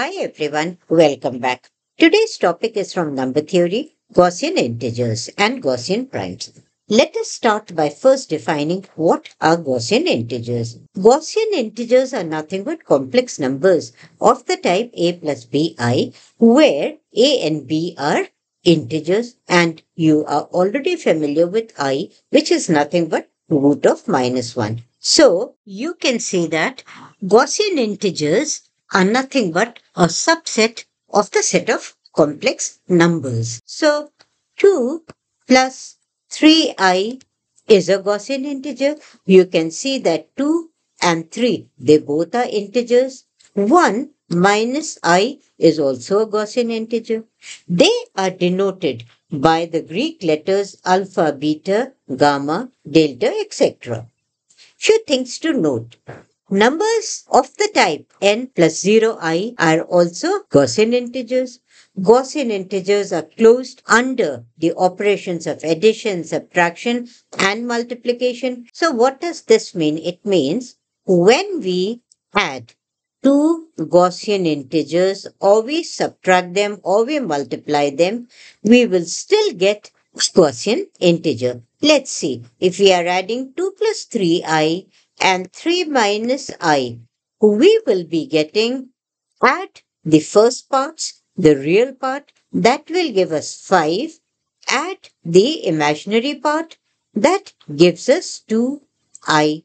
Hi everyone, welcome back. Today's topic is from number theory, Gaussian integers and Gaussian primes. Let us start by first defining what are Gaussian integers. Gaussian integers are nothing but complex numbers of the type a plus bi where a and b are integers and you are already familiar with i which is nothing but root of minus 1. So you can see that Gaussian integers are nothing but a subset of the set of complex numbers. So 2 plus 3i is a Gaussian integer. You can see that 2 and 3, they both are integers. 1 minus i is also a Gaussian integer. They are denoted by the Greek letters alpha, beta, gamma, delta, etc. Few things to note. Numbers of the type n plus 0i are also Gaussian integers. Gaussian integers are closed under the operations of addition, subtraction and multiplication. So what does this mean? It means when we add two Gaussian integers or we subtract them or we multiply them, we will still get Gaussian integer. Let's see if we are adding 2 plus 3i and 3 minus i. We will be getting at the first parts, the real part, that will give us 5. At the imaginary part, that gives us 2i.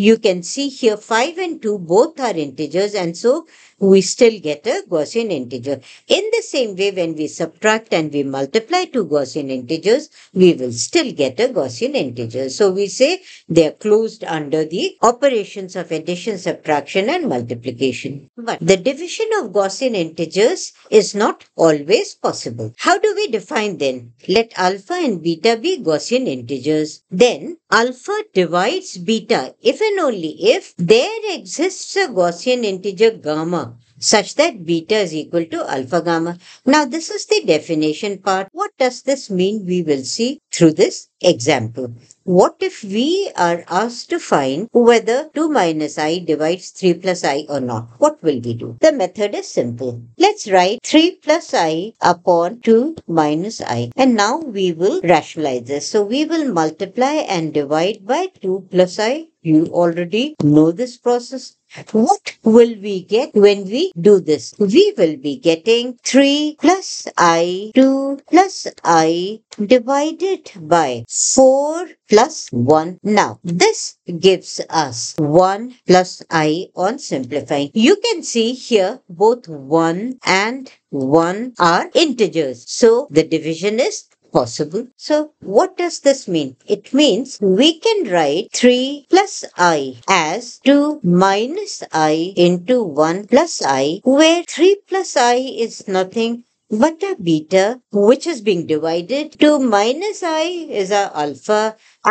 You can see here 5 and 2 both are integers and so we still get a Gaussian integer. In the same way when we subtract and we multiply two Gaussian integers, we will still get a Gaussian integer. So we say they are closed under the operations of addition, subtraction and multiplication. But the division of Gaussian integers is not always possible. How do we define then? Let alpha and beta be Gaussian integers. Then alpha divides beta if and only if there exists a Gaussian integer gamma such that beta is equal to alpha gamma. Now this is the definition part. What does this mean? We will see through this example. What if we are asked to find whether 2 minus i divides 3 plus i or not? What will we do? The method is simple. Let's write 3 plus i upon 2 minus i. And now we will rationalize this. So we will multiply and divide by 2 plus i you already know this process. What will we get when we do this? We will be getting 3 plus i, 2 plus i divided by 4 plus 1. Now, this gives us 1 plus i on simplifying. You can see here both 1 and 1 are integers. So, the division is possible. So what does this mean? It means we can write 3 plus i as 2 minus i into 1 plus i where 3 plus i is nothing but a beta which is being divided to minus i is our alpha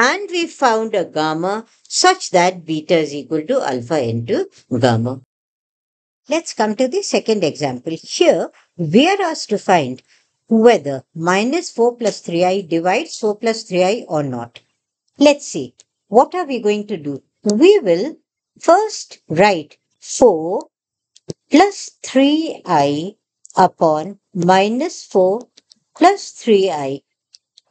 and we found a gamma such that beta is equal to alpha into gamma. Let's come to the second example. Here we are asked to find whether minus 4 plus 3i divides 4 plus 3i or not. Let's see. What are we going to do? We will first write 4 plus 3i upon minus 4 plus 3i.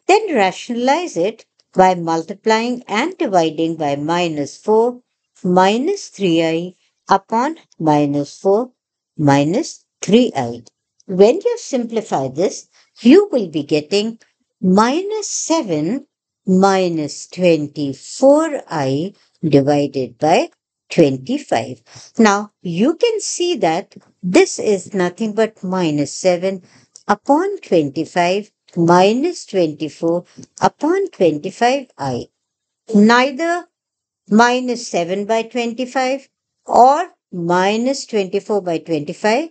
Then rationalize it by multiplying and dividing by minus 4 minus 3i upon minus 4 minus 3i. When you simplify this, you will be getting minus 7 minus 24i divided by 25. Now, you can see that this is nothing but minus 7 upon 25 minus 24 upon 25i. Neither minus 7 by 25 or minus 24 by 25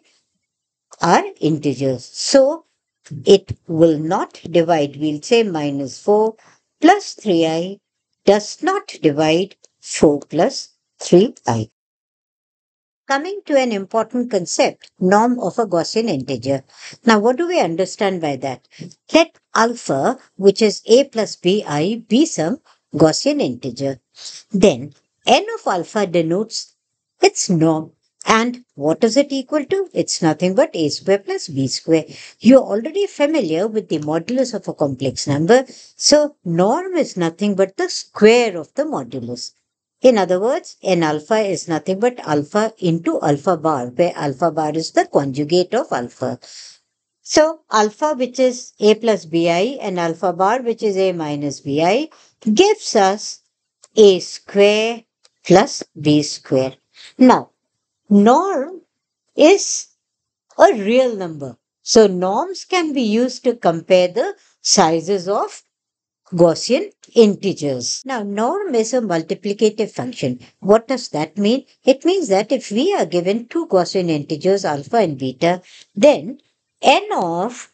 are integers. So, it will not divide. We'll say minus 4 plus 3i does not divide 4 plus 3i. Coming to an important concept, norm of a Gaussian integer. Now, what do we understand by that? Let alpha, which is a plus bi, be some Gaussian integer. Then, n of alpha denotes its norm. And what is it equal to? It's nothing but a square plus b square. You're already familiar with the modulus of a complex number. So norm is nothing but the square of the modulus. In other words, n alpha is nothing but alpha into alpha bar, where alpha bar is the conjugate of alpha. So alpha which is a plus bi and alpha bar which is a minus bi gives us a square plus b square. Now norm is a real number. So norms can be used to compare the sizes of Gaussian integers. Now, norm is a multiplicative function. What does that mean? It means that if we are given two Gaussian integers, alpha and beta, then n of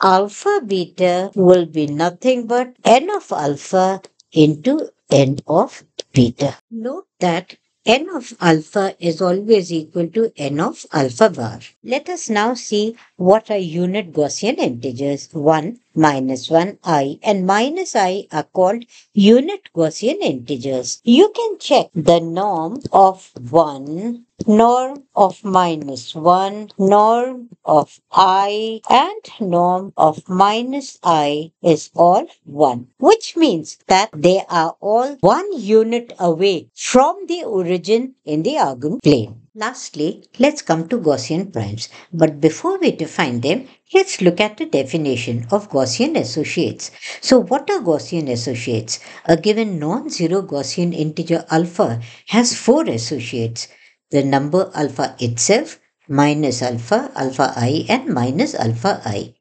alpha beta will be nothing but n of alpha into n of beta. Note that n of alpha is always equal to n of alpha bar. Let us now see what are unit Gaussian integers. 1, minus 1, i and minus i are called unit Gaussian integers. You can check the norm of 1 norm of minus 1, norm of i and norm of minus i is all 1 which means that they are all one unit away from the origin in the Argon plane. Lastly, let's come to Gaussian primes. But before we define them, let's look at the definition of Gaussian associates. So what are Gaussian associates? A given non-zero Gaussian integer alpha has four associates the number alpha itself minus alpha, alpha i and minus alpha i.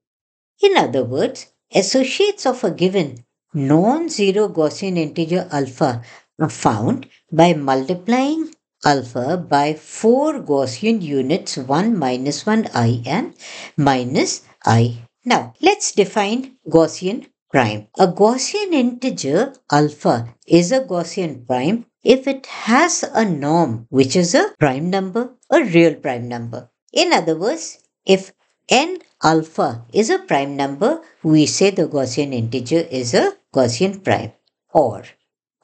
In other words, associates of a given non-zero Gaussian integer alpha are found by multiplying alpha by 4 Gaussian units 1 minus 1 i and minus i. Now let's define Gaussian prime. A Gaussian integer alpha is a Gaussian prime if it has a norm which is a prime number, a real prime number. In other words, if n alpha is a prime number, we say the Gaussian integer is a Gaussian prime. Or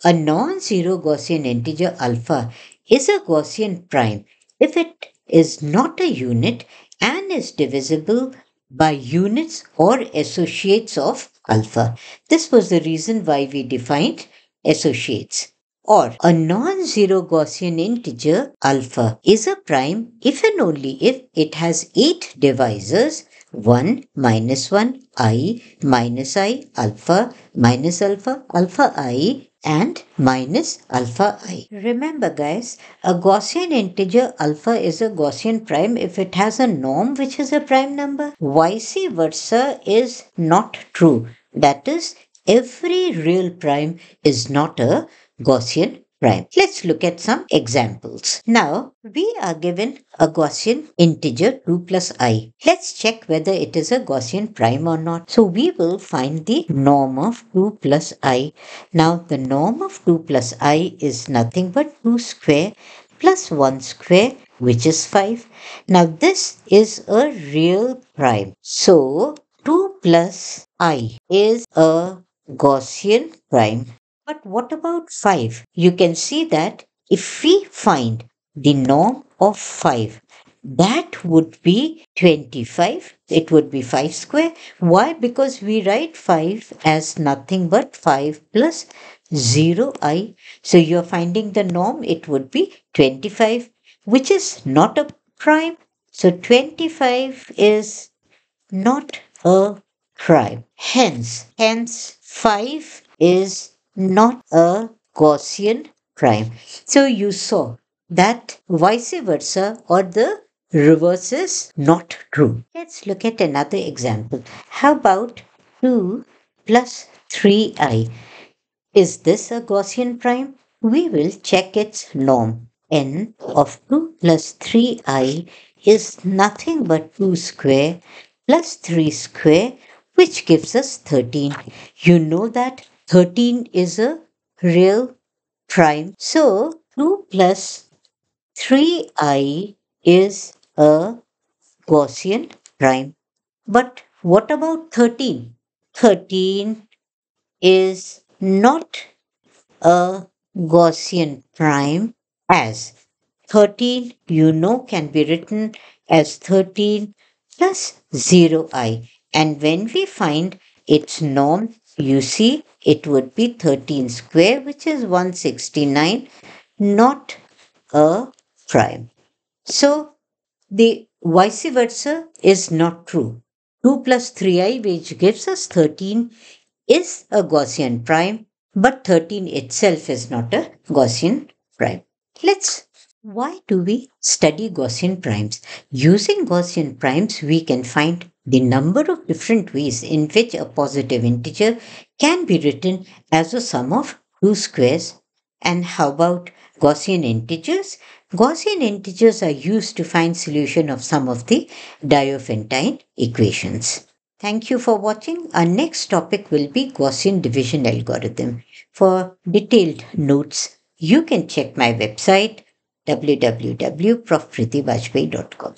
a non-zero Gaussian integer alpha is a Gaussian prime if it is not a unit and is divisible by units or associates of alpha. This was the reason why we defined associates. Or a non-zero Gaussian integer alpha is a prime if and only if it has eight divisors 1 minus 1 i minus i alpha minus alpha alpha i and minus alpha i. Remember guys, a Gaussian integer alpha is a Gaussian prime if it has a norm which is a prime number. Vice versa is not true. That is, every real prime is not a Gaussian prime. Let's look at some examples. Now, we are given a Gaussian integer 2 plus i. Let's check whether it is a Gaussian prime or not. So we will find the norm of 2 plus i. Now the norm of 2 plus i is nothing but 2 square plus 1 square which is 5. Now this is a real prime. So 2 plus i is a Gaussian prime but what about 5? You can see that if we find the norm of 5, that would be 25. It would be 5 square. Why? Because we write 5 as nothing but 5 plus 0i. So you're finding the norm. It would be 25, which is not a prime. So 25 is not a prime. Hence, hence 5 is not a Gaussian prime. So you saw that vice versa or the reverse is not true. Let's look at another example. How about 2 plus 3i? Is this a Gaussian prime? We will check its norm. n of 2 plus 3i is nothing but 2 square plus 3 square which gives us 13. You know that 13 is a real prime. So 2 plus 3i is a Gaussian prime. But what about 13? 13 is not a Gaussian prime as 13 you know can be written as 13 plus 0i and when we find its norm you see it would be 13 square which is 169 not a prime. So the vice versa is not true. 2 plus 3i which gives us 13 is a Gaussian prime but 13 itself is not a Gaussian prime. Let's why do we study Gaussian primes? Using Gaussian primes, we can find the number of different ways in which a positive integer can be written as a sum of two squares. And how about Gaussian integers? Gaussian integers are used to find solution of some of the Diophantine equations. Thank you for watching. Our next topic will be Gaussian division algorithm. For detailed notes, you can check my website www.profpritivajpayee.com.